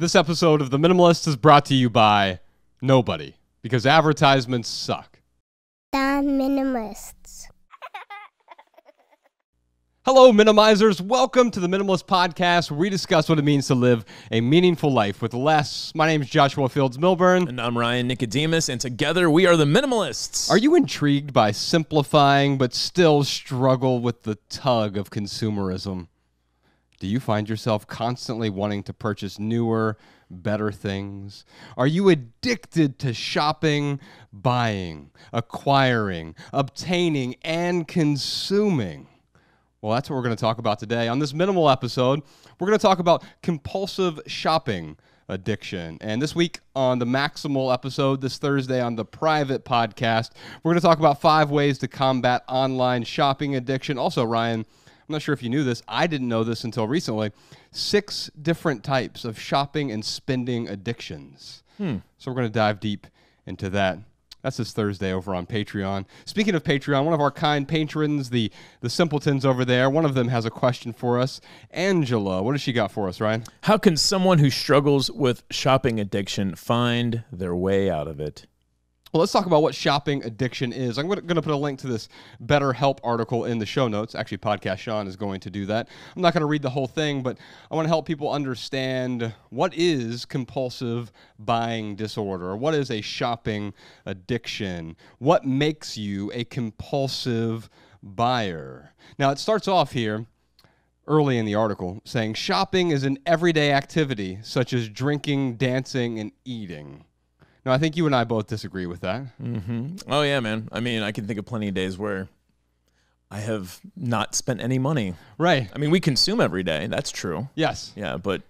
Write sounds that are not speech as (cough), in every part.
This episode of The Minimalist is brought to you by nobody because advertisements suck. The Minimalists. Hello, minimizers. Welcome to the Minimalist Podcast, where we discuss what it means to live a meaningful life with less. My name is Joshua Fields Milburn. And I'm Ryan Nicodemus, and together we are the Minimalists. Are you intrigued by simplifying but still struggle with the tug of consumerism? Do you find yourself constantly wanting to purchase newer, better things? Are you addicted to shopping, buying, acquiring, obtaining, and consuming? Well, that's what we're going to talk about today. On this minimal episode, we're going to talk about compulsive shopping addiction. And this week on the Maximal episode, this Thursday on the private podcast, we're going to talk about five ways to combat online shopping addiction. Also, Ryan, I'm not sure if you knew this. I didn't know this until recently. Six different types of shopping and spending addictions. Hmm. So we're going to dive deep into that. That's this Thursday over on Patreon. Speaking of Patreon, one of our kind patrons, the the simpletons over there, one of them has a question for us. Angela, what has she got for us, Ryan? How can someone who struggles with shopping addiction find their way out of it? Well, let's talk about what shopping addiction is. I'm going to put a link to this BetterHelp article in the show notes. Actually, Podcast Sean is going to do that. I'm not going to read the whole thing, but I want to help people understand what is compulsive buying disorder, what is a shopping addiction, what makes you a compulsive buyer. Now, it starts off here early in the article saying shopping is an everyday activity such as drinking, dancing, and eating. No, I think you and I both disagree with that. Mm-hmm. Oh yeah, man. I mean, I can think of plenty of days where I have not spent any money. Right. I mean, we consume every day. That's true. Yes. Yeah, but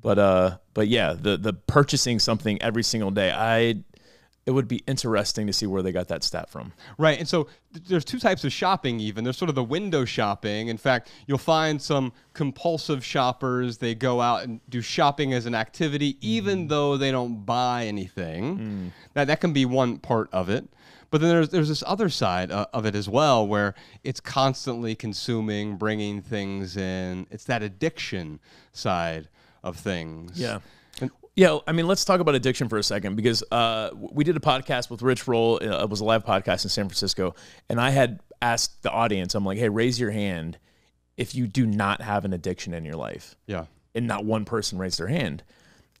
but uh but yeah, the the purchasing something every single day. I it would be interesting to see where they got that stat from. Right. And so there's two types of shopping, even. There's sort of the window shopping. In fact, you'll find some compulsive shoppers. They go out and do shopping as an activity, mm-hmm. even mm. though they don't buy anything. Mm. Now, that can be one part of it. But then there's, there's this other side uh, of it as well where it's constantly consuming, bringing things in. It's that addiction side of things. Yeah. Yeah, I mean, let's talk about addiction for a second because uh, we did a podcast with Rich Roll. Uh, it was a live podcast in San Francisco, and I had asked the audience, "I'm like, hey, raise your hand if you do not have an addiction in your life." Yeah, and not one person raised their hand.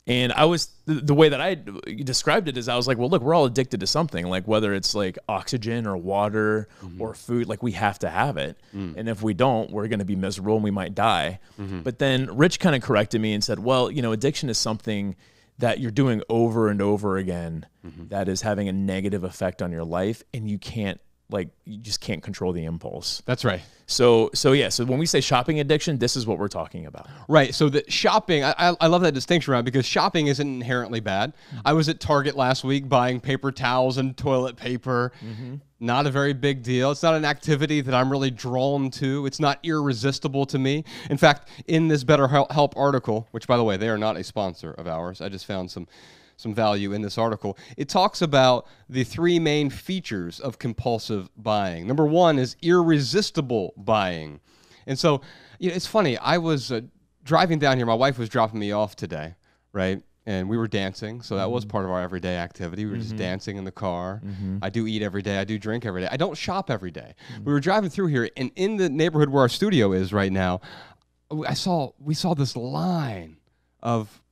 And I was the way that I described it is I was like, well, look, we're all addicted to something, like whether it's like oxygen or water mm-hmm. or food, like we have to have it. Mm. And if we don't, we're going to be miserable and we might die. Mm-hmm. But then Rich kind of corrected me and said, well, you know, addiction is something that you're doing over and over again mm-hmm. that is having a negative effect on your life and you can't like you just can't control the impulse. That's right. So so yeah. So when we say shopping addiction, this is what we're talking about. Right. So the shopping, I, I love that distinction, right? Because shopping isn't inherently bad. Mm-hmm. I was at Target last week buying paper towels and toilet paper. Mm-hmm. Not a very big deal. It's not an activity that I'm really drawn to. It's not irresistible to me. In fact, in this Better Help article, which by the way they are not a sponsor of ours, I just found some some value in this article. It talks about the three main features of compulsive buying. Number one is irresistible buying. And so, you know, it's funny. I was uh, driving down here. My wife was dropping me off today, right? and we were dancing so that was mm-hmm. part of our everyday activity we were mm-hmm. just dancing in the car mm-hmm. i do eat every day i do drink every day i don't shop every day. Mm-hmm. we were driving through here and in the neighborhood where our studio is right now i saw we saw this line of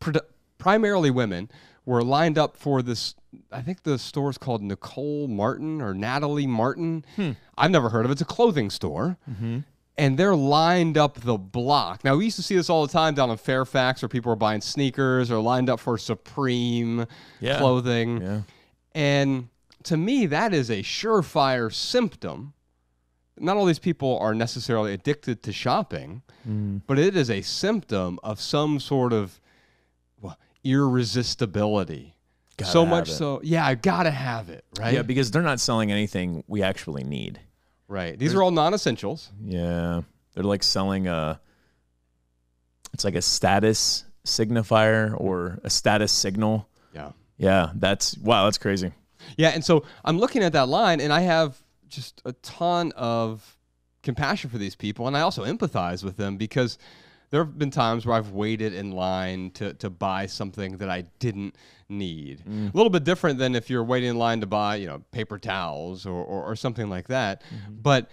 primarily women were lined up for this. I think the store is called Nicole Martin or Natalie Martin. Hmm. I've never heard of it. It's a clothing store. Mm-hmm. And they're lined up the block. Now, we used to see this all the time down in Fairfax where people are buying sneakers or lined up for Supreme yeah. clothing. Yeah. And to me, that is a surefire symptom. Not all these people are necessarily addicted to shopping, mm. but it is a symptom of some sort of irresistibility. Gotta so much it. so, yeah, I gotta have it, right? Yeah, because they're not selling anything we actually need. Right. These they're, are all non-essentials. Yeah, they're like selling a. It's like a status signifier or a status signal. Yeah. Yeah, that's wow, that's crazy. Yeah, and so I'm looking at that line, and I have just a ton of compassion for these people, and I also empathize with them because there have been times where I've waited in line to, to buy something that I didn't need. Mm. A little bit different than if you're waiting in line to buy, you know, paper towels or, or, or something like that. Mm-hmm. But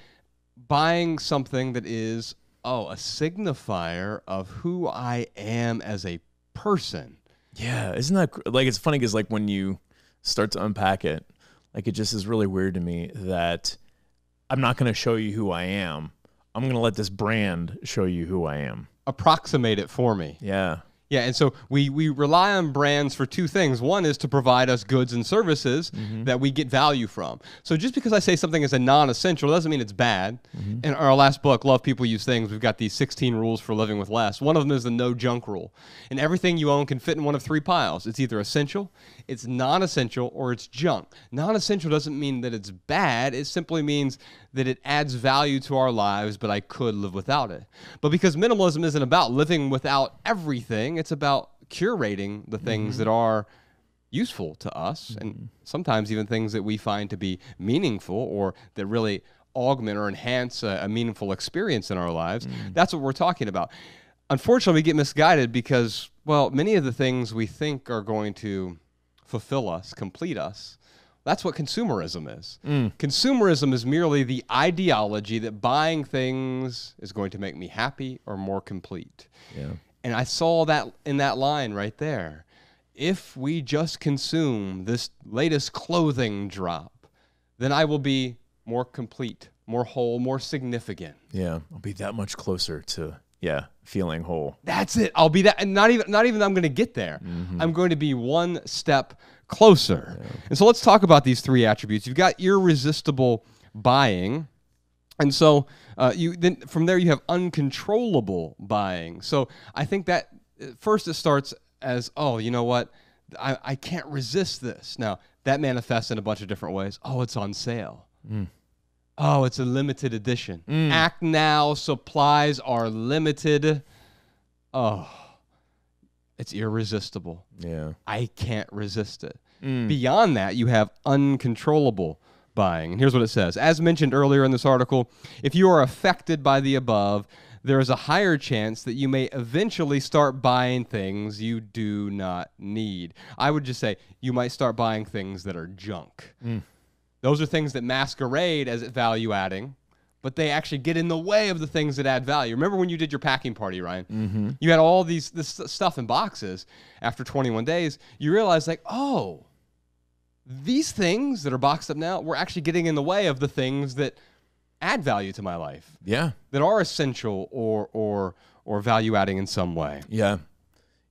buying something that is, oh, a signifier of who I am as a person. Yeah. Isn't that like, it's funny because, like, when you start to unpack it, like, it just is really weird to me that I'm not going to show you who I am. I'm going to let this brand show you who I am approximate it for me. Yeah. Yeah, and so we we rely on brands for two things. One is to provide us goods and services mm-hmm. that we get value from. So just because I say something is a non-essential doesn't mean it's bad. Mm-hmm. In our last book, Love People Use Things, we've got these 16 rules for living with less. One of them is the no junk rule. And everything you own can fit in one of three piles. It's either essential, it's non essential, or it's junk. Non essential doesn't mean that it's bad, it simply means that it adds value to our lives, but I could live without it. But because minimalism isn't about living without everything, it's about curating the things mm-hmm. that are useful to us mm-hmm. and sometimes even things that we find to be meaningful or that really augment or enhance a, a meaningful experience in our lives. Mm-hmm. That's what we're talking about. Unfortunately, we get misguided because, well, many of the things we think are going to fulfill us, complete us. That's what consumerism is. Mm. Consumerism is merely the ideology that buying things is going to make me happy or more complete. Yeah. And I saw that in that line right there. If we just consume this latest clothing drop, then I will be more complete, more whole, more significant. Yeah, I'll be that much closer to yeah feeling whole that's it i'll be that and not even not even i'm going to get there mm-hmm. i'm going to be one step closer yeah. and so let's talk about these three attributes you've got irresistible buying and so uh, you then from there you have uncontrollable buying so i think that uh, first it starts as oh you know what i, I can't resist this now that manifests in a bunch of different ways oh it's on sale mm. Oh, it's a limited edition. Mm. Act now, supplies are limited. Oh, it's irresistible. Yeah. I can't resist it. Mm. Beyond that, you have uncontrollable buying. And here's what it says As mentioned earlier in this article, if you are affected by the above, there is a higher chance that you may eventually start buying things you do not need. I would just say you might start buying things that are junk. Mm those are things that masquerade as value adding, but they actually get in the way of the things that add value. Remember when you did your packing party, Ryan? Mm-hmm. You had all these this stuff in boxes. After 21 days, you realize like, oh, these things that are boxed up now were actually getting in the way of the things that add value to my life. Yeah, that are essential or or or value adding in some way. Yeah.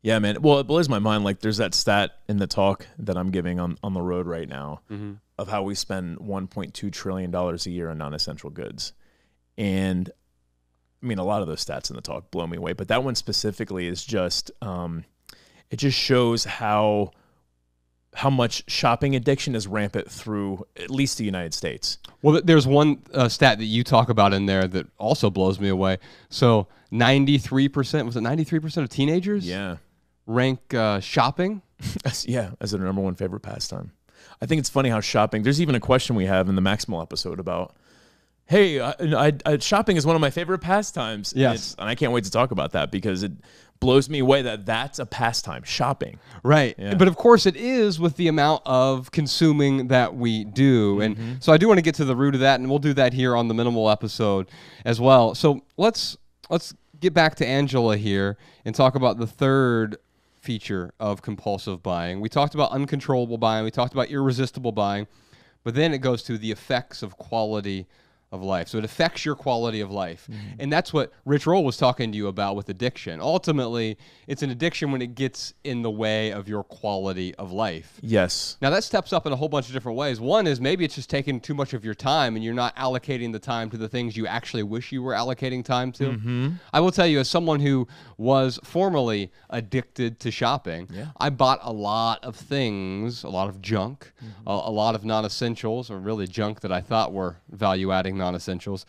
Yeah, man. Well, it blows my mind. Like, there's that stat in the talk that I'm giving on, on the road right now mm-hmm of how we spend 1.2 trillion dollars a year on non-essential goods. And I mean, a lot of those stats in the talk blow me away, but that one specifically is just um, it just shows how how much shopping addiction is rampant through at least the United States. Well, there's one uh, stat that you talk about in there that also blows me away. So 93% was it 93% of teenagers? Yeah. Rank uh, shopping. (laughs) yeah, as their number one favorite pastime. I think it's funny how shopping. There's even a question we have in the Maximal episode about, hey, I, I, I, shopping is one of my favorite pastimes. Yes, and, and, I can't wait to talk about that because it blows me away that that's a pastime, shopping. Right, yeah. but of course it is with the amount of consuming that we do, and mm-hmm. so I do want to get to the root of that, and we'll do that here on the minimal episode as well. So let's let's get back to Angela here and talk about the third feature of compulsive buying. We talked about uncontrollable buying, we talked about irresistible buying, but then it goes to the effects of quality of life. So it affects your quality of life. Mm-hmm. And that's what Rich Roll was talking to you about with addiction. Ultimately, it's an addiction when it gets in the way of your quality of life. Yes. Now that steps up in a whole bunch of different ways. One is maybe it's just taking too much of your time and you're not allocating the time to the things you actually wish you were allocating time to. Mm-hmm. I will tell you as someone who was formerly addicted to shopping, yeah. I bought a lot of things, a lot of junk, mm-hmm. a, a lot of non-essentials or really junk that I thought were value adding non essentials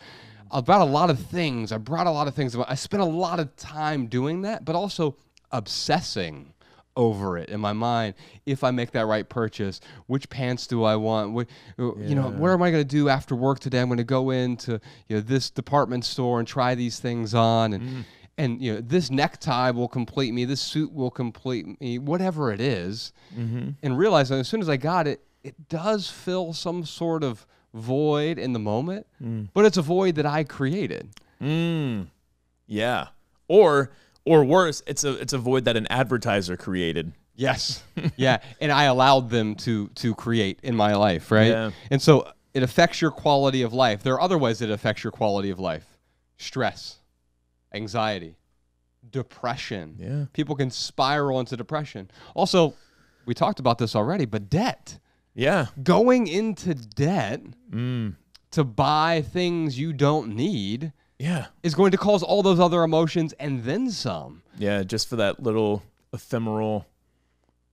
about a lot of things. I brought a lot of things. I spent a lot of time doing that, but also obsessing over it in my mind. If I make that right purchase, which pants do I want? What, yeah. Uh, you know, what am I going to do after work today? I'm going to go into you know this department store and try these things on, and mm. and you know this necktie will complete me. This suit will complete me. Whatever it is. Mm-hmm. and realizing as soon as I got it, it does fill some sort of void in the moment, mm. but it's a void that I created. Mm. Yeah. Or or worse, it's a it's a void that an advertiser created. Yes. (laughs) yeah, and I allowed them to to create in my life, right? Yeah. And so it affects your quality of life. There are other ways it affects your quality of life. Stress, anxiety, depression. Yeah. People can spiral into depression. Also, we talked about this already, but debt. Yeah. Going into debt mm. to buy things you don't need yeah. is going to cause all those other emotions and then some. Yeah, just for that little ephemeral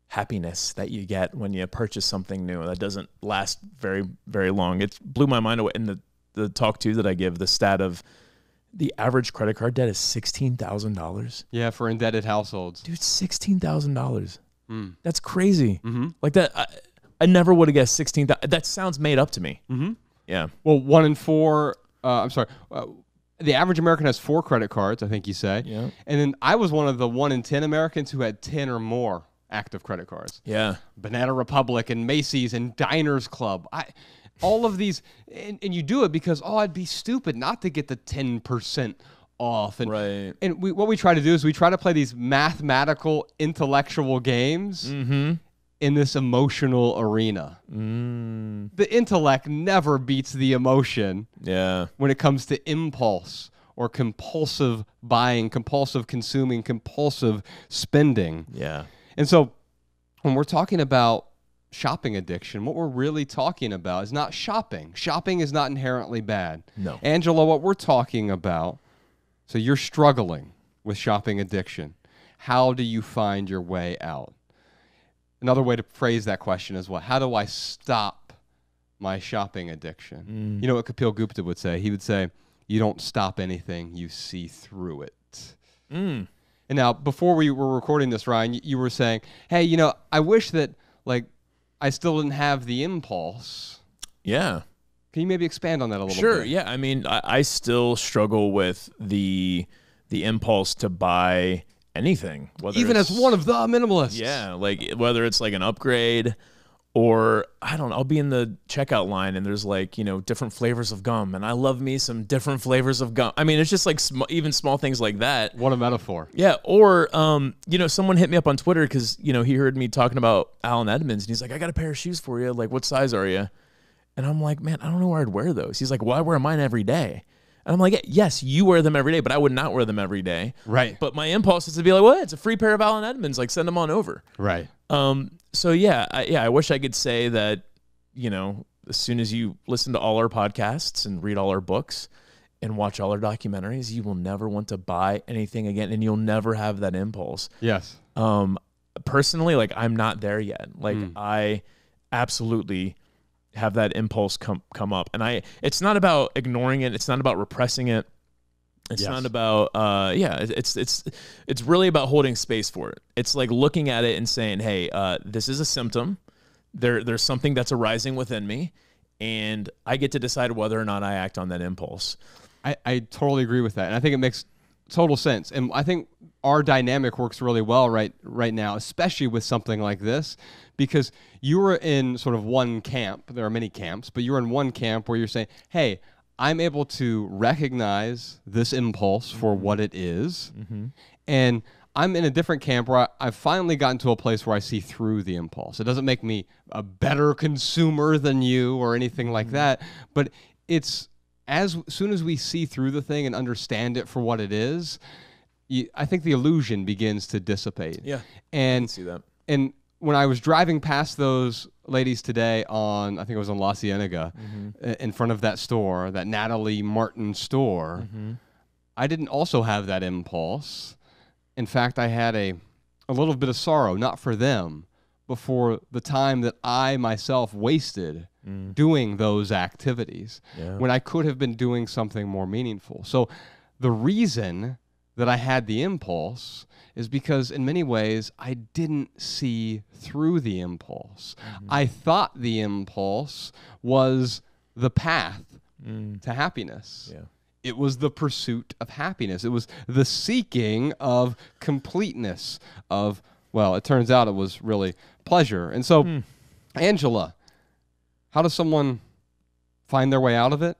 happiness that you get when you purchase something new that doesn't last very very long. It blew my mind away in the the talk too that I give the stat of the average credit card debt is sixteen thousand dollars. Yeah, for indebted households, dude, sixteen thousand dollars. Mm. That's crazy. Mm-hmm. Like that, I, I never would have guessed 16. That sounds made up to me. Mm-hmm. Yeah. Well, one in four. Uh, I'm sorry. Uh, the average American has four credit cards, I think you say. Yeah. And then I was one of the one in 10 Americans who had 10 or more active credit cards. Yeah. Banana Republic and Macy's and Diners Club. I all of these and, and you do it because oh I'd be stupid not to get the 10% off and right. and we, what we try to do is we try to play these mathematical intellectual games mm-hmm in this emotional arena. Mm. The intellect never beats the emotion. Yeah. When it comes to impulse or compulsive buying, compulsive consuming, compulsive spending. Yeah. And so when we're talking about shopping addiction, what we're really talking about is not shopping. Shopping is not inherently bad. No. Angela, what we're talking about, so you're struggling with shopping addiction. How do you find your way out? another way to phrase that question is what? How do I stop my shopping addiction? Mm. You know what Kapil Gupta would say? He would say, You don't stop anything, you see through it. Mm. And now, before we were recording this, Ryan, you, were saying, Hey, you know, I wish that, like, I still didn't have the impulse. Yeah. Can you maybe expand on that a little sure, bit? Sure. Yeah. I mean, I, I still struggle with the the impulse to buy anything, whether even as one of the minimalists. Yeah, like whether it's like an upgrade or I don't know, I'll be in the checkout line and there's like, you know, different flavors of gum and I love me some different flavors of gum. I mean, it's just like sm- even small things like that. What a metaphor. Yeah. Or, um, you know, someone hit me up on Twitter because, you know, he heard me talking about Alan Edmonds and he's like, I got a pair of shoes for you. Like, what size are you? And I'm like, man, I don't know where I'd wear those. He's like, well, I wear mine every day. And I'm like, yes, you wear them every day, but I would not wear them every day. Right. But my impulse is to be like, well, it's a free pair of Allen Edmonds. Like, send them on over. Right. Um. So yeah, I, yeah. I wish I could say that. You know, as soon as you listen to all our podcasts and read all our books and watch all our documentaries, you will never want to buy anything again, and you'll never have that impulse. Yes. Um. Personally, like I'm not there yet. Like mm. I absolutely have that impulse come come up. And I, it's not about ignoring it. It's not about repressing it. It's yes. not about uh, yeah. It's it's it's really about holding space for it. It's like looking at it and saying, hey, uh, this is a symptom. There there's something that's arising within me, and I get to decide whether or not I act on that impulse. I, I totally agree with that, and I think it makes total sense. And I think our dynamic works really well right right now, especially with something like this, because you were in sort of one camp. There are many camps, but you were in one camp where you're saying, hey, I'm able to recognize this impulse for mm-hmm. what it is, mm-hmm. And I'm in a different camp where I, have finally gotten to a place where I see through the impulse. It doesn't make me a better consumer than you or anything like mm-hmm. that, but it's as soon as we see through the thing and understand it for what it is, you, I think the illusion begins to dissipate. Yeah, and see that. And when I was driving past those ladies today on, I think it was on La Cienega, mm-hmm. in front of that store, that Natalie Martin store, mm-hmm. I didn't also have that impulse. In fact, I had a, a little bit of sorrow, not for them, but for the time that I myself wasted mm. doing those activities yeah. when I could have been doing something more meaningful. So the reason that I had the impulse is because in many ways I didn't see through the impulse. Mm-hmm. I thought the impulse was the path mm. to happiness. Yeah. It was the pursuit of happiness. It was the seeking of completeness of well, it turns out it was really pleasure. And so mm. Angela, how does someone find their way out of it?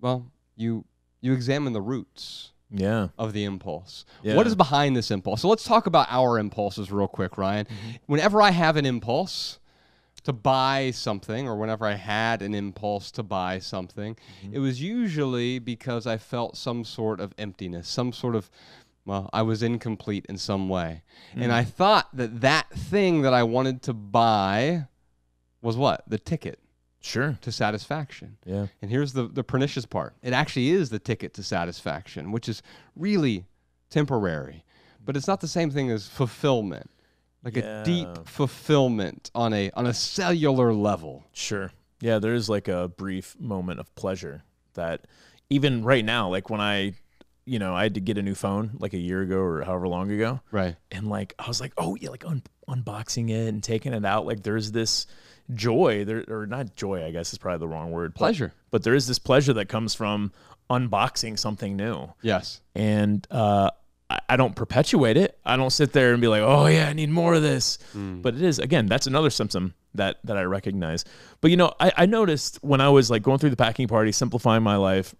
Well, you you examine the roots yeah. of the impulse. Yeah. What is behind this impulse? So let's talk about our impulses real quick, Ryan. Mm-hmm. Whenever I have an impulse to buy something, or whenever I had an impulse to buy something, mm-hmm. it was usually because I felt some sort of emptiness, some sort of well, I was incomplete in some way. Mm-hmm. And I thought that that thing that I wanted to buy was what? The ticket sure to satisfaction yeah and here's the the pernicious part it actually is the ticket to satisfaction which is really temporary but it's not the same thing as fulfillment like yeah. a deep fulfillment on a on a cellular level sure yeah there is like a brief moment of pleasure that even right now like when i you know, I had to get a new phone like a year ago or however long ago. Right. And like, I was like, oh, yeah, like un- unboxing it and taking it out. Like, there's this joy there, or not joy, I guess is probably the wrong word. Pleasure. But, but there is this pleasure that comes from unboxing something new. Yes. And, uh, I, I don't perpetuate it. I don't sit there and be like, "Oh yeah, I need more of this." Mm. But it is again, that's another symptom that that I recognize. But you know, I, I noticed when I was like going through the packing party, simplifying my life,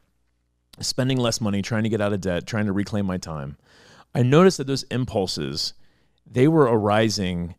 spending less money, trying to get out of debt, trying to reclaim my time, I noticed that those impulses, they were arising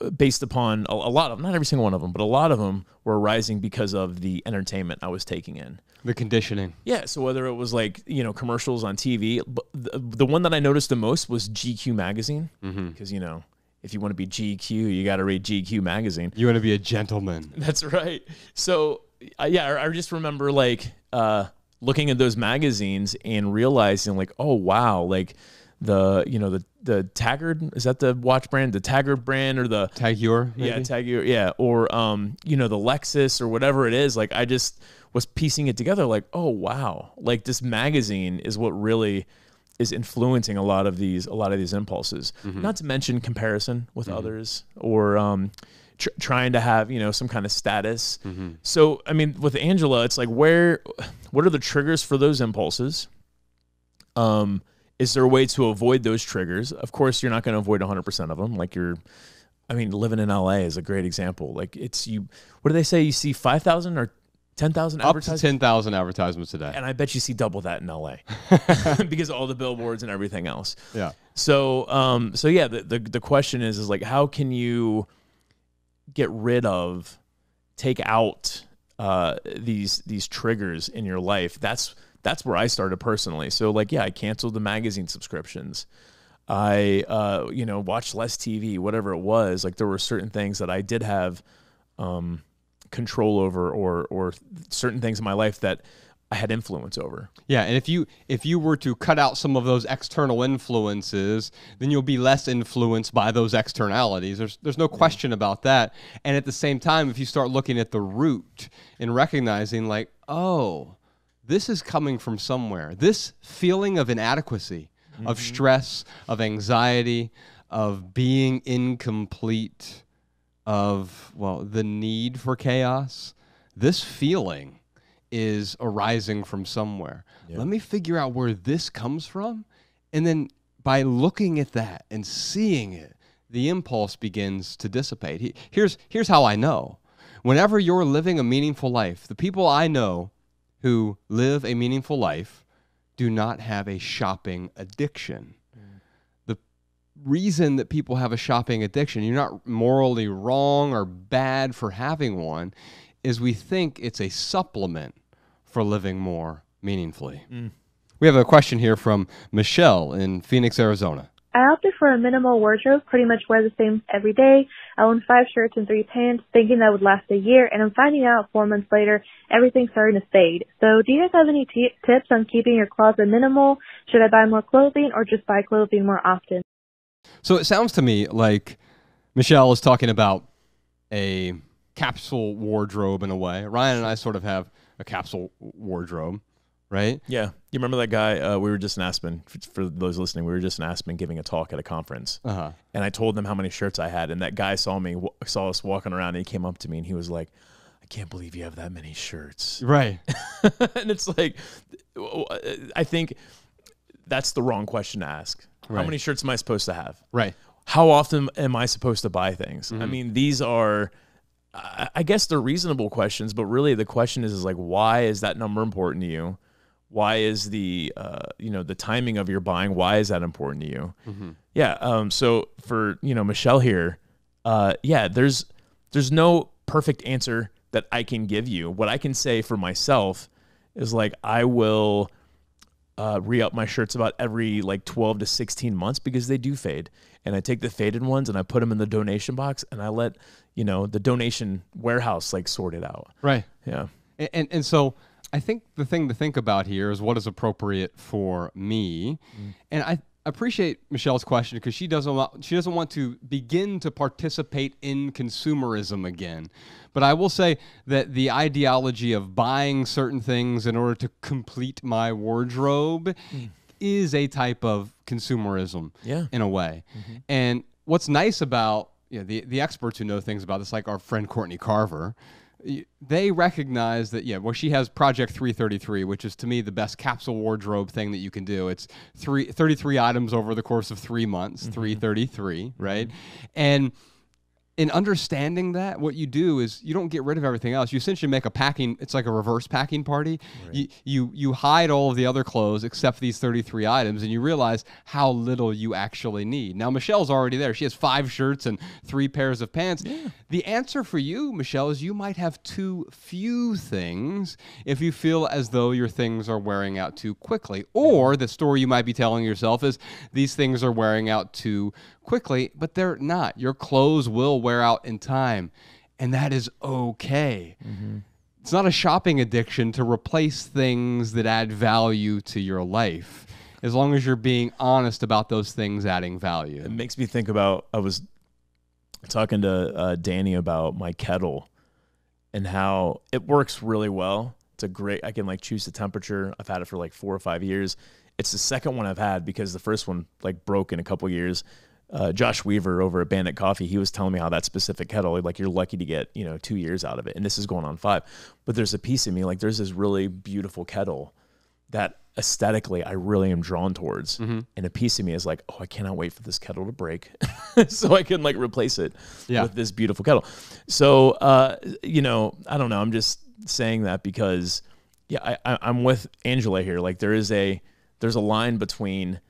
uh, based upon a, a, lot of not every single one of them, but a lot of them were arising because of the entertainment I was taking in. The conditioning. Yeah. So whether it was like, you know, commercials on TV, the, the one that I noticed the most was GQ magazine because, mm-hmm. mm -hmm. you know, if you want to be GQ, you got to read GQ magazine. You want to be a gentleman. (laughs) That's right. So uh, yeah, I, I just remember like, uh, looking at those magazines and realizing like, oh wow, like the you know the the Taggart is that the watch brand the Taggart brand or the Tag yeah Tag yeah or um you know the Lexus or whatever it is like I just was piecing it together like oh wow like this magazine is what really is influencing a lot of these a lot of these impulses mm-hmm. not to mention comparison with mm-hmm. others or um tr- trying to have you know some kind of status. Mm-hmm. So I mean, with Angela, it's like where, what are the triggers for those impulses? Um, is there a way to avoid those triggers? Of course, you're not going to avoid 100 percent of them. Like you're, I mean, living in LA is a great example. Like it's you. What do they say? You see 5,000 or 10,000 up to 10,000 advertisements today. And I bet you see double that in LA (laughs) (laughs) because all the billboards and everything else. Yeah. So, um, so yeah, the, the, the, question is, is like, how can you get rid of, take out uh, these these triggers in your life. That's that's where I started personally. So like, yeah, I canceled the magazine subscriptions. I uh, you know watched less TV, whatever it was. Like there were certain things that I did have um, control over, or or certain things in my life that I had influence over. Yeah, and if you if you were to cut out some of those external influences, then you'll be less influenced by those externalities. There's there's no question yeah. about that. And at the same time, if you start looking at the root and recognizing like, "Oh, this is coming from somewhere. This feeling of inadequacy, mm-hmm. of stress, of anxiety, of being incomplete, of well, the need for chaos, this feeling is arising from somewhere. Yeah. Let me figure out where this comes from. And then by looking at that and seeing it, the impulse begins to dissipate. He, here's, here's how I know. Whenever you're living a meaningful life, the people I know who live a meaningful life do not have a shopping addiction. The reason that people have a shopping addiction, you're not morally wrong or bad for having one, is we think it's a supplement for living more meaningfully. Mm. We have a question here from Michelle in Phoenix, Arizona. I opted for a minimal wardrobe, pretty much wear the same every day. I own five shirts and three pants, thinking that would last a year, and I'm finding out four months later everything's starting to fade. So, do you guys have any t- tips on keeping your closet minimal? Should I buy more clothing or just buy clothing more often? So, it sounds to me like Michelle is talking about a capsule wardrobe in a way. Ryan and I sort of have a capsule wardrobe, right? Yeah. You remember that guy? Uh, we were just in Aspen. For those listening, we were just in Aspen giving a talk at a conference, uh-huh. and I told them how many shirts I had, and that guy saw me, saw us walking around, and he came up to me and he was like. I can't believe you have that many shirts. Right. (laughs) and it's like, I think that's the wrong question to ask. Right. How many shirts am I supposed to have? Right. How often am I supposed to buy things? Mm-hmm. I mean, these are I guess they're reasonable questions, but really the question is, is like, why is that number important to you? Why is the uh, you know the timing of your buying? Why is that important to you? Mm-hmm. Yeah. Um, so for you know Michelle here, uh, yeah, there's there's no perfect answer that I can give you. What I can say for myself is like I will uh, re up my shirts about every like 12 to 16 months because they do fade. And I take the faded ones and I put them in the donation box and I let, you know the donation warehouse like sorted out. Right. Yeah. And, and and, so I think the thing to think about here is what is appropriate for me, mm. and I appreciate Michelle's question because she doesn't want, she doesn't want to begin to participate in consumerism again. But I will say that the ideology of buying certain things in order to complete my wardrobe mm. is a type of consumerism yeah. in a way. Mm-hmm. And what's nice about you know, the the experts who know things about this, like our friend Courtney Carver, they recognize that yeah well she has project 333 which is to me the best capsule wardrobe thing that you can do it's three, 33 items over the course of three months mm-hmm. 333 mm-hmm. right mm-hmm. and in understanding that, what you do is you don't get rid of everything else. You essentially make a packing. It's like a reverse packing party. Right. You, you you hide all of the other clothes except these 33 items, and you realize how little you actually need. Now Michelle's already there. She has five shirts and three pairs of pants. Yeah. The answer for you, Michelle, is you might have too few things if you feel as though your things are wearing out too quickly, or the story you might be telling yourself is these things are wearing out too quickly, but they're not. Your clothes will wear out in time, and that is okay. Mm-hmm. It's not a shopping addiction to replace things that add value to your life. As long as you're being honest about those things adding value, it makes me think about I was talking to uh, Danny about my kettle and how it works really well. It's a great, I can like choose the temperature. I've had it for like four or five years. It's the second one I've had because the first one like broke in a couple years uh, Josh Weaver over at Bandit Coffee, he was telling me how that specific kettle, like you're lucky to get, you know, two years out of it. And this is going on five. But there's a piece of me, like there's this really beautiful kettle that aesthetically I really am drawn towards. Mm-hmm. And a piece of me is like, oh, I cannot wait for this kettle to break (laughs) so I can like replace it yeah. with this beautiful kettle. So, uh, you know, I don't know. I'm just saying that because, yeah, I, I, I'm with Angela here. Like there is a, there's a line between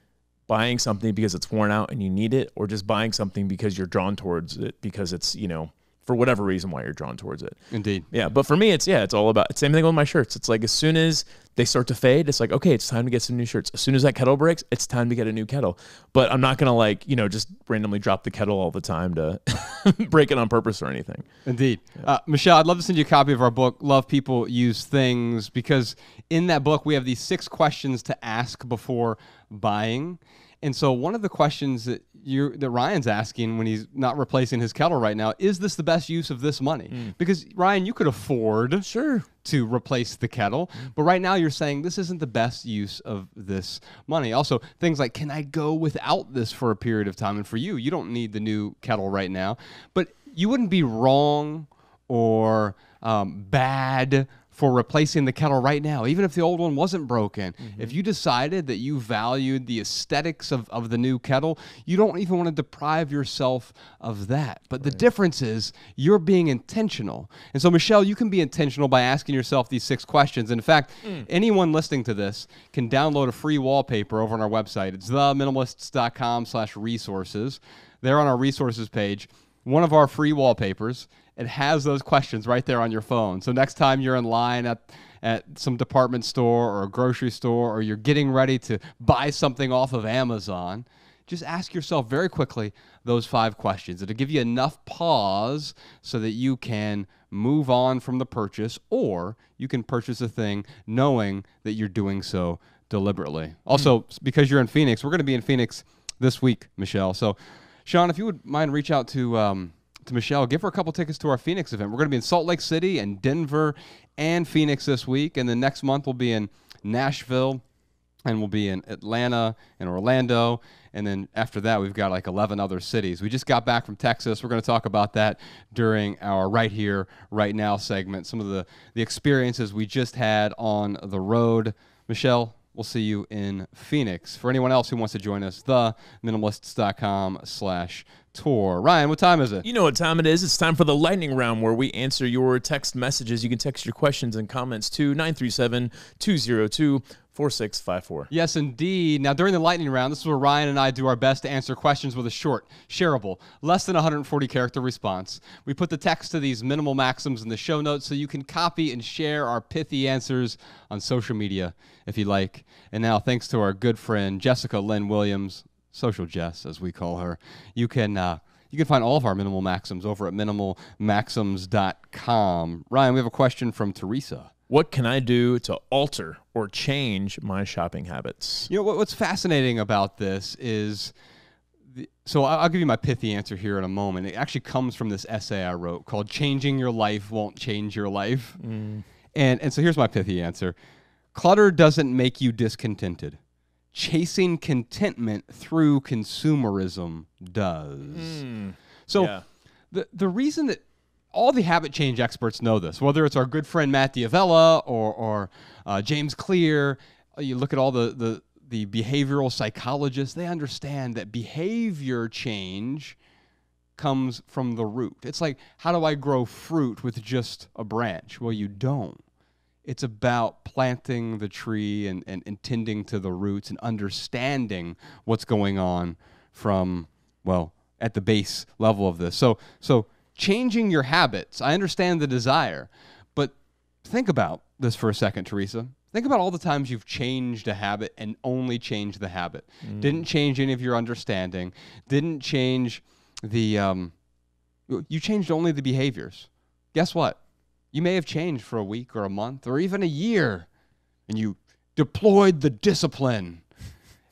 buying something because it's worn out and you need it, or just buying something because you're drawn towards it because it's, you know, for whatever reason why you're drawn towards it. Indeed. Yeah. But for me, it's, yeah, it's all about, same thing with my shirts. It's like as soon as they start to fade, it's like, okay, it's time to get some new shirts. As soon as that kettle breaks, it's time to get a new kettle. But I'm not going to like, you know, just randomly drop the kettle all the time to (laughs) break it on purpose or anything. Indeed. Yeah. Uh, Michelle, I'd love to send you a copy of our book, Love People, Use Things, because in that book, we have these six questions to ask before buying. And so one of the questions that you that Ryan's asking when he's not replacing his kettle right now is this the best use of this money? Mm. Because Ryan, you could afford sure to replace the kettle, mm. but right now you're saying this isn't the best use of this money. Also, things like can I go without this for a period of time? And for you, you don't need the new kettle right now, but you wouldn't be wrong or um, bad for replacing the kettle right now, even if the old one wasn't broken. Mm-hmm. If you decided that you valued the aesthetics of, of the new kettle, you don't even want to deprive yourself of that. But right. the difference is you're being intentional. And so, Michelle, you can be intentional by asking yourself these six questions. In fact, mm. anyone listening to this can download a free wallpaper over on our website. It's theminimalists.com slash resources. There on our resources page, one of our free wallpapers it has those questions right there on your phone. So next time you're in line at at some department store or a grocery store or you're getting ready to buy something off of Amazon, just ask yourself very quickly those five questions. It'll give you enough pause so that you can move on from the purchase or you can purchase a thing knowing that you're doing so deliberately. Also, mm. because you're in Phoenix, we're going to be in Phoenix this week, Michelle. So, Sean, if you would mind reach out to um, to Michelle. Give her a couple tickets to our Phoenix event. We're going to be in Salt Lake City and Denver and Phoenix this week. And then next month we'll be in Nashville and we'll be in Atlanta and Orlando. And then after that, we've got like 11 other cities. We just got back from Texas. We're going to talk about that during our Right Here, Right Now segment. Some of the, the experiences we just had on the road. Michelle, we'll see you in Phoenix. For anyone else who wants to join us, theminimalists.com slash tour. Ryan, what time is it? You know what time it is. It's time for the lightning round where we answer your text messages. You can text your questions and comments to 937 202 4654. Yes, indeed. Now, during the lightning round, this is where Ryan and I do our best to answer questions with a short, shareable, less than 140 character response. We put the text to these minimal maxims in the show notes so you can copy and share our pithy answers on social media if you like. And now, thanks to our good friend Jessica Lynn Williams social Jess, as we call her. You can uh, you can find all of our minimal maxims over at minimalmaxims.com. Ryan, we have a question from Teresa. What can I do to alter or change my shopping habits? You know what, what's fascinating about this is. so I'll give you my pithy answer here in a moment. It actually comes from this essay I wrote called "Changing Your Life Won't Change Your Life," mm. and and so here's my pithy answer: Clutter doesn't make you discontented chasing contentment through consumerism does. Mm. So yeah. the the reason that all the habit change experts know this, whether it's our good friend Matt Diavella or or uh, James Clear, uh, you look at all the the the behavioral psychologists, they understand that behavior change comes from the root. It's like, how do I grow fruit with just a branch? Well, you don't it's about planting the tree and, and, and tending to the roots and understanding what's going on from well at the base level of this so so changing your habits i understand the desire but think about this for a second teresa think about all the times you've changed a habit and only changed the habit mm. didn't change any of your understanding didn't change the um, you changed only the behaviors guess what you may have changed for a week or a month or even a year, and you deployed the discipline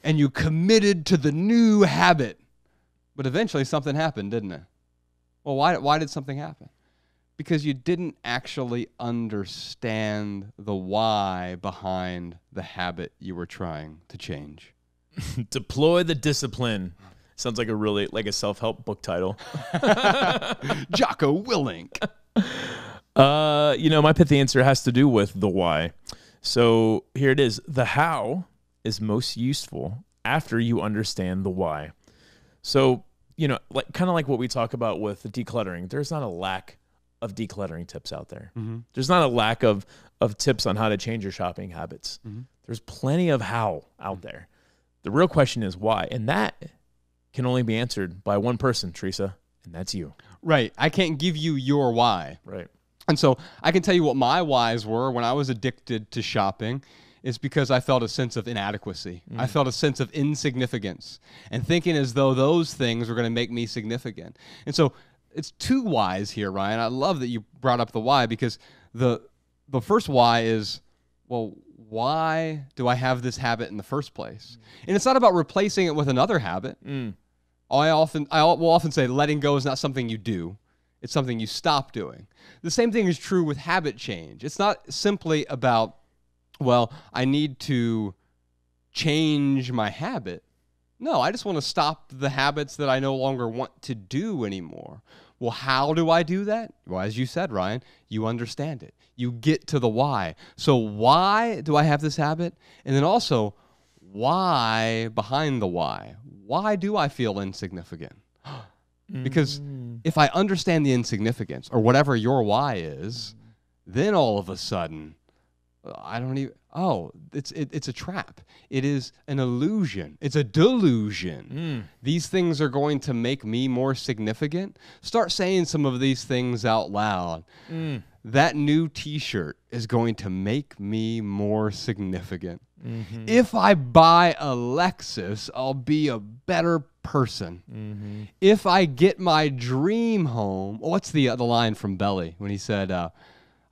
and you committed to the new habit. But eventually something happened, didn't it? Well, why, why did something happen? Because you didn't actually understand the why behind the habit you were trying to change. (laughs) Deploy the discipline. Sounds like a really like a self-help book title. (laughs) Jocko Willink. (laughs) Uh, you know, my pithy answer has to do with the why. So here it is. The how is most useful after you understand the why. So, you know, like kind of like what we talk about with the decluttering, there's not a lack of decluttering tips out there. Mm -hmm. There's not a lack of of tips on how to change your shopping habits. Mm -hmm. There's plenty of how out mm-hmm. there. The real question is why, and that can only be answered by one person, Teresa, and that's you. Right. I can't give you your why. Right. And so I can tell you what my whys were when I was addicted to shopping is because I felt a sense of inadequacy. Mm. I mm-hmm. felt a sense of insignificance and thinking as though those things were going to make me significant. And so it's two whys here, Ryan. I love that you brought up the why because the the first why is well, why do I have this habit in the first place? Mm. And it's not about replacing it with another habit. Mm. I often I will often say letting go is not something you do it's something you stop doing. The same thing is true with habit change. It's not simply about, well, I need to change my habit. No, I just want to stop the habits that I no longer want to do anymore. Well, how do I do that? Well, as you said, Ryan, you understand it. You get to the why. So, why do I have this habit? And then also, why behind the why? Why do I feel insignificant? (gasps) Because mm. if I understand the insignificance or whatever your why is, then all of a sudden, uh, I don't even. Oh, it's it, it's a trap. It is an illusion. It's a delusion. Mm. These things are going to make me more significant. Start saying some of these things out loud. Mm. That new T-shirt is going to make me more significant. Mm-hmm. If I buy a Lexus, I'll be a better person. Mm-hmm. If I get my dream home, oh, what's the uh, the line from Belly when he said, uh,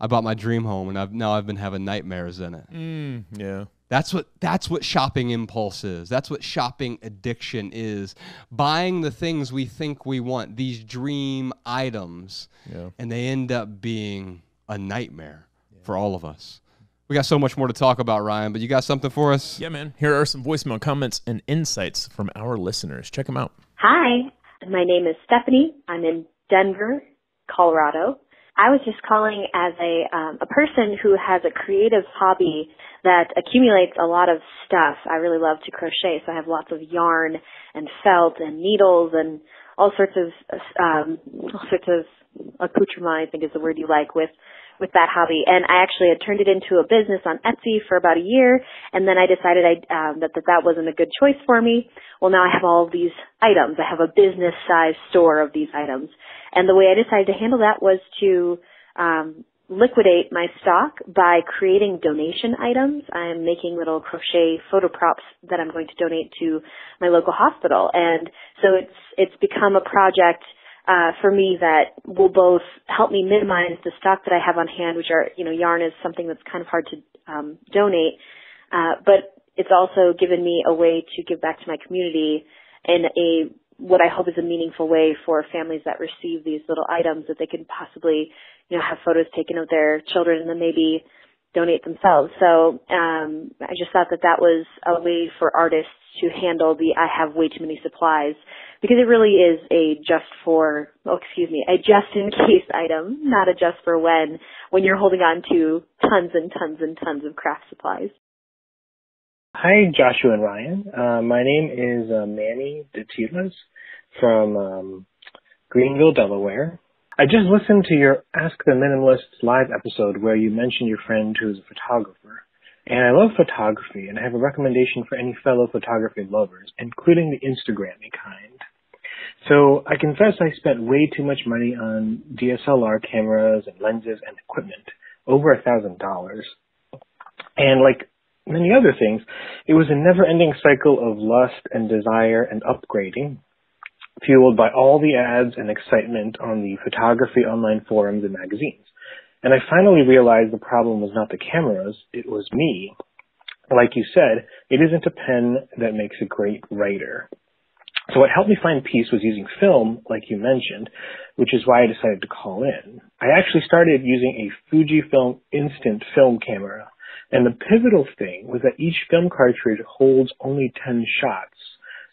"I bought my dream home and I've now I've been having nightmares in it." Mm, yeah. That's what that's what shopping impulse is. That's what shopping addiction is. Buying the things we think we want, these dream items, yeah. and they end up being a nightmare yeah. for all of us. We got so much more to talk about, Ryan, but you got something for us? Yeah, man. Here are some voicemail comments and insights from our listeners. Check them out. Hi, my name is Stephanie. I'm in Denver, Colorado. I was just calling as a um, a person who has a creative hobby that accumulates a lot of stuff. I really love to crochet, so I have lots of yarn and felt and needles and all sorts of um, all sorts of accoutrement. I think is the word you like with with that hobby. And I actually had turned it into a business on Etsy for about a year, and then I decided I, um, that, that that wasn't a good choice for me. Well, now I have all of these items. I have a business-sized store of these items. And the way I decided to handle that was to um, liquidate my stock by creating donation items. I'm making little crochet photo props that I'm going to donate to my local hospital. And so it's it's become a project – uh, for me that will both help me minimize the stock that I have on hand, which are, you know, yarn is something that's kind of hard to um, donate, uh, but it's also given me a way to give back to my community in a what I hope is a meaningful way for families that receive these little items that they can possibly, you know, have photos taken of their children and then maybe donate themselves. So um, I just thought that that was a way for artists to handle the I have way too many supplies because it really is a just for, oh, excuse me, a just in case item, not a just for when, when you're holding on to tons and tons and tons of craft supplies. Hi, Joshua and Ryan. Uh, my name is uh, Manny DeTilas from um, Greenville, Delaware. I just listened to your Ask the Minimalists live episode where you mentioned your friend who is a photographer. And I love photography and I have a recommendation for any fellow photography lovers, including the Instagrammy kind. So I confess I spent way too much money on DSLR cameras and lenses and equipment, over a thousand dollars. And like many other things, it was a never ending cycle of lust and desire and upgrading, fueled by all the ads and excitement on the photography online forums and magazines. And I finally realized the problem was not the cameras, it was me. Like you said, it isn't a pen that makes a great writer. So what helped me find peace was using film, like you mentioned, which is why I decided to call in. I actually started using a Fujifilm instant film camera. And the pivotal thing was that each film cartridge holds only 10 shots.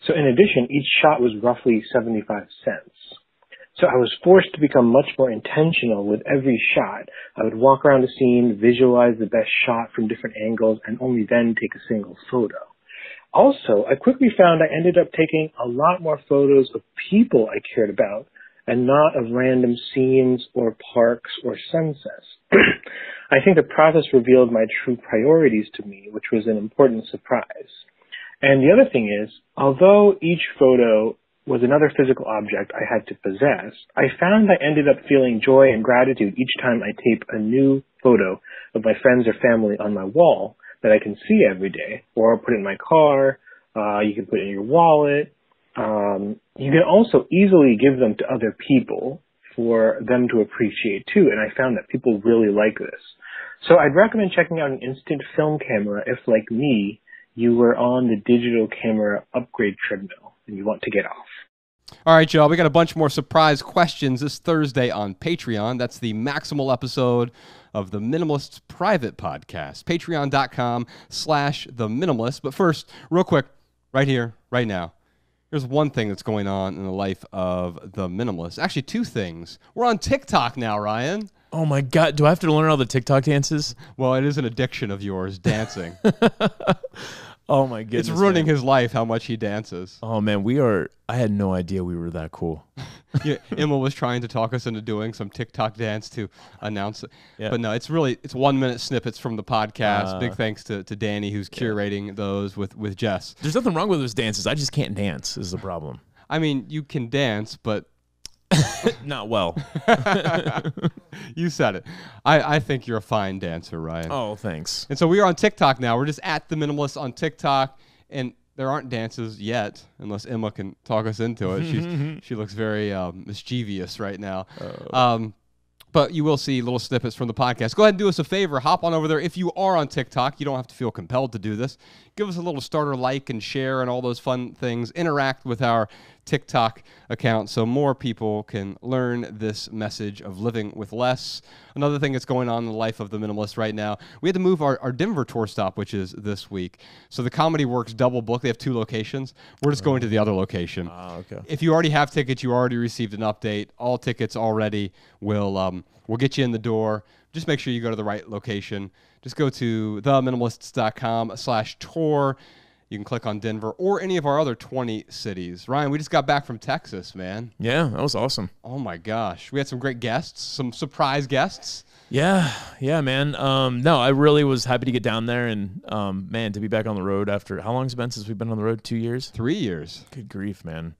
So in addition, each shot was roughly 75 cents. So I was forced to become much more intentional with every shot. I would walk around a scene, visualize the best shot from different angles, and only then take a single photo. Also, I quickly found I ended up taking a lot more photos of people I cared about and not of random scenes or parks or sunsets. (clears throat) I think the process revealed my true priorities to me, which was an important surprise. And the other thing is, although each photo was another physical object I had to possess, I found I ended up feeling joy and gratitude each time I tape a new photo of my friends or family on my wall that I can see every day, or put in my car, uh, you can put in your wallet. Um, you can also easily give them to other people for them to appreciate too, and I found that people really like this. So I'd recommend checking out an instant film camera if, like me, you were on the digital camera upgrade treadmill and you want to get off. All right, y'all. We got a bunch more surprise questions this Thursday on Patreon. That's the maximal episode of the Minimalist private podcast, patreon.com slash the minimalist. But first, real quick, right here, right now, here's one thing that's going on in the life of the minimalist. Actually, two things. We're on TikTok now, Ryan. Oh my God. Do I have to learn all the TikTok dances? Well, it is an addiction of yours, dancing. (laughs) Oh my goodness. It's ruining man. his life how much he dances. Oh man, we are I had no idea we were that cool. (laughs) yeah, Emma was trying to talk us into doing some TikTok dance to announce it. Yeah. But no, it's really it's one minute snippets from the podcast. Uh, Big thanks to, to Danny who's curating yeah. those with, with Jess. There's nothing wrong with those dances. I just can't dance is the problem. I mean, you can dance, but (laughs) Not well. (laughs) you said it. I, I think you're a fine dancer, Ryan. Oh, thanks. And so we are on TikTok now. We're just at the minimalist on TikTok, and there aren't dances yet, unless Emma can talk us into it. She's (laughs) she looks very um, mischievous right now. Oh. um, but you will see little snippets from the podcast. Go ahead and do us a favor. Hop on over there. If you are on TikTok, you don't have to feel compelled to do this. Give us a little starter like and share and all those fun things. Interact with our TikTok account so more people can learn this message of living with less. Another thing that's going on in the life of the minimalist right now, we had to move our, our Denver tour stop, which is this week. So the Comedy Works double book, they have two locations. We're just going to the other location. Ah, okay. If you already have tickets, you already received an update. All tickets already will um, will get you in the door. Just make sure you go to the right location. Just go to theminimalists.com slash tour you can click on Denver or any of our other 20 cities. Ryan, we just got back from Texas, man. Yeah, that was awesome. Oh my gosh. We had some great guests, some surprise guests. Yeah, yeah, man. Um, no, I really was happy to get down there and um, man, to be back on the road after how long it been since we've been on the road? Two years? Three years. Good grief, man.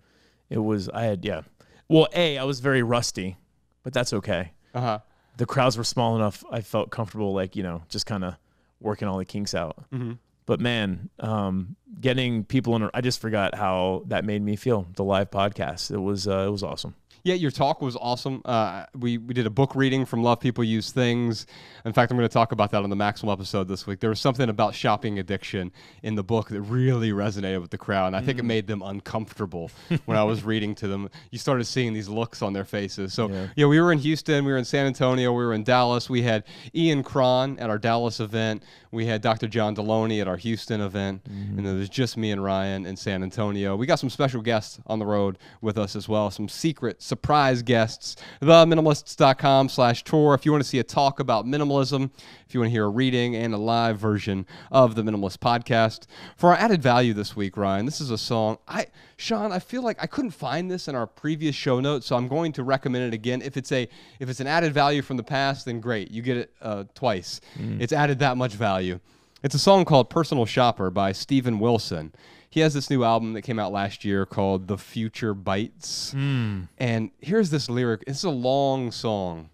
It was I had yeah. Well, A, I was very rusty, but that's okay. Uh-huh. The crowds were small enough I felt comfortable like, you know, just kinda working all the kinks out. Mm-hmm. But man, um, getting people in, I just forgot how that made me feel. The live podcast, it was uh, it was awesome yeah, your talk was awesome. Uh, we we did a book reading from Love People Use Things. In fact, I'm going to talk about that on the Maximal episode this week. There was something about shopping addiction in the book that really resonated with the crowd, and I mm. think it mm. made them uncomfortable when I was reading to them. You started seeing these looks on their faces. So yeah. yeah, we were in Houston, we were in San Antonio, we were in Dallas. We had Ian Cron at our Dallas event. We had Dr. John Deloney at our Houston event, mm-hmm. and then was just me and Ryan in San Antonio. We got some special guests on the road with us as well, some secrets surprise guests. Theminimalists.com slash tour. If you want to see a talk about minimalism, if you want to hear a reading and a live version of the Minimalist podcast. For our added value this week, Ryan, this is a song. I Sean, I feel like I couldn't find this in our previous show notes, so I'm going to recommend it again. If it's a if it's an added value from the past, then great. You get it uh, twice. Mm. It's added that much value. It's a song called Personal Shopper by Stephen Wilson he has this new album that came out last year called The Future Bites. Mm. And here's this lyric. It's a long song,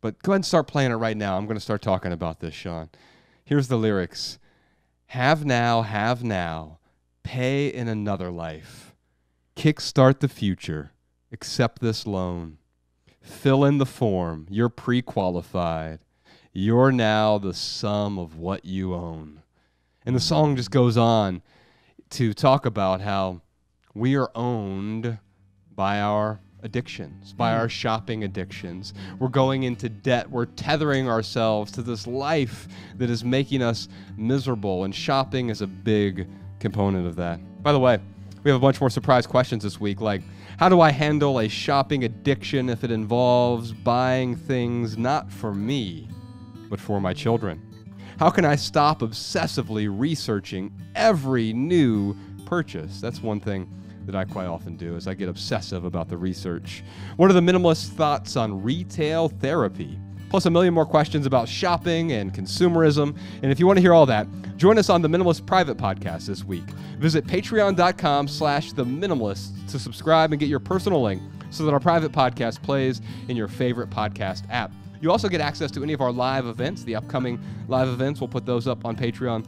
but go ahead and start playing it right now. I'm going to start talking about this, Sean. Here's the lyrics Have now, have now, pay in another life, kickstart the future, accept this loan, fill in the form, you're pre qualified. You're now the sum of what you own. And the song just goes on to talk about how we are owned by our addictions, by our shopping addictions. We're going into debt. We're tethering ourselves to this life that is making us miserable, and shopping is a big component of that. By the way, we have a bunch more surprise questions this week, like how do I handle a shopping addiction if it involves buying things not for me, but for my children? How can I stop obsessively researching every new purchase? That's one thing that I quite often do is I get obsessive about the research. What are the minimalist thoughts on retail therapy? Plus a million more questions about shopping and consumerism. And if you want to hear all that, join us on the Minimalist Private Podcast this week. Visit patreon.com slash the minimalist to subscribe and get your personal link so that our private podcast plays in your favorite podcast app. You also get access to any of our live events, the upcoming live events. We'll put those up on Patreon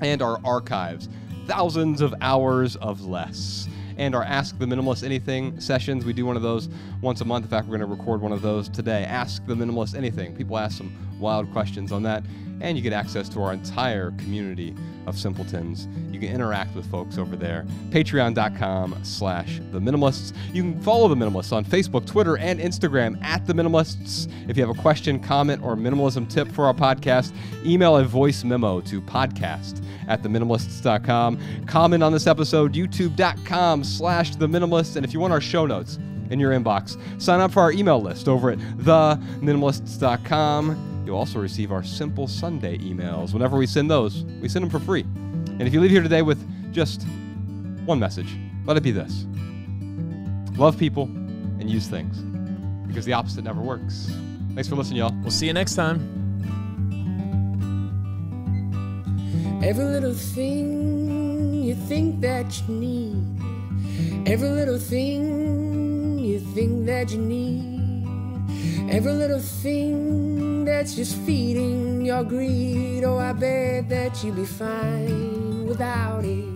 and our archives. Thousands of hours of less and our Ask the Minimalist Anything sessions. We do one of those once a month. In fact, we're going to record one of those today. Ask the Minimalist Anything. People ask some wild questions on that and you get access to our entire community of simpletons. You can interact with folks over there. Patreon.com slash The Minimalists. You can follow The Minimalists on Facebook, Twitter, and Instagram at The Minimalists. If you have a question, comment, or minimalism tip for our podcast, email a voice memo to podcast at TheMinimalists.com. Comment on this episode, YouTube.com slash The Minimalists. And if you want our show notes in your inbox, sign up for our email list over at TheMinimalists.com. You'll also receive our Simple Sunday emails. Whenever we send those, we send them for free. And if you leave here today with just one message, let it be this love people and use things because the opposite never works. Thanks for listening, y'all. We'll see you next time. Every little thing you think that you need, every little thing you think that you need. Every little thing that's just feeding your greed. Oh, I bet that you'd be fine without it.